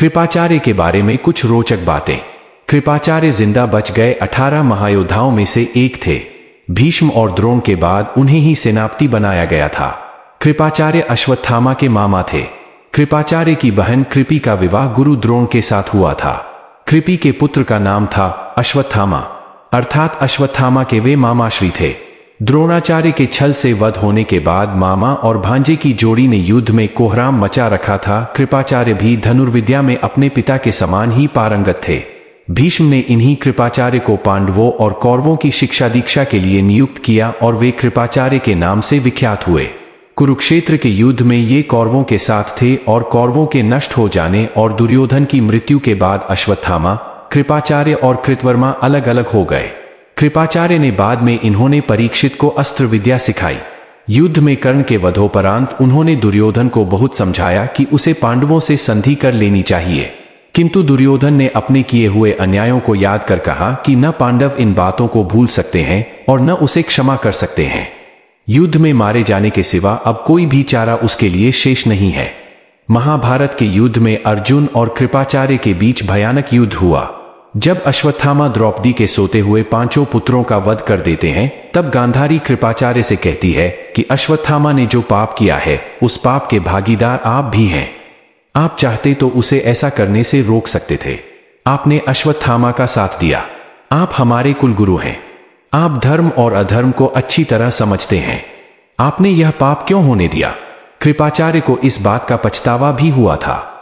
कृपाचार्य के बारे में कुछ रोचक बातें कृपाचार्य जिंदा बच गए अठारह महायोद्धाओं में से एक थे भीष्म और द्रोण के बाद उन्हें ही सेनापति बनाया गया था कृपाचार्य अश्वत्थामा के मामा थे कृपाचार्य की बहन कृपि का विवाह गुरु द्रोण के साथ हुआ था कृपि के पुत्र का नाम था अश्वत्थामा अर्थात अश्वत्थामा के वे मामाश्री थे द्रोणाचार्य के छल से वध होने के बाद मामा और भांजे की जोड़ी ने युद्ध में कोहराम मचा रखा था कृपाचार्य भी धनुर्विद्या में अपने पिता के समान ही पारंगत थे भीष्म ने इन्हीं कृपाचार्य को पांडवों और कौरवों की शिक्षा दीक्षा के लिए नियुक्त किया और वे कृपाचार्य के नाम से विख्यात हुए कुरुक्षेत्र के युद्ध में ये कौरवों के साथ थे और कौरवों के नष्ट हो जाने और दुर्योधन की मृत्यु के बाद अश्वत्थामा कृपाचार्य और कृतवर्मा अलग अलग हो गए कृपाचार्य ने बाद में इन्होंने परीक्षित को अस्त्र विद्या सिखाई युद्ध में कर्ण के वधोपरांत उन्होंने दुर्योधन को बहुत समझाया कि उसे पांडवों से संधि कर लेनी चाहिए किंतु दुर्योधन ने अपने किए हुए अन्यायों को याद कर कहा कि न पांडव इन बातों को भूल सकते हैं और न उसे क्षमा कर सकते हैं युद्ध में मारे जाने के सिवा अब कोई भी चारा उसके लिए शेष नहीं है महाभारत के युद्ध में अर्जुन और कृपाचार्य के बीच भयानक युद्ध हुआ जब अश्वत्थामा द्रौपदी के सोते हुए पांचों पुत्रों का वध कर देते हैं तब गांधारी कृपाचार्य से कहती है कि अश्वत्थामा ने जो पाप किया है उस पाप के भागीदार आप भी हैं आप चाहते तो उसे ऐसा करने से रोक सकते थे आपने अश्वत्थामा का साथ दिया आप हमारे कुलगुरु हैं आप धर्म और अधर्म को अच्छी तरह समझते हैं आपने यह पाप क्यों होने दिया कृपाचार्य को इस बात का पछतावा भी हुआ था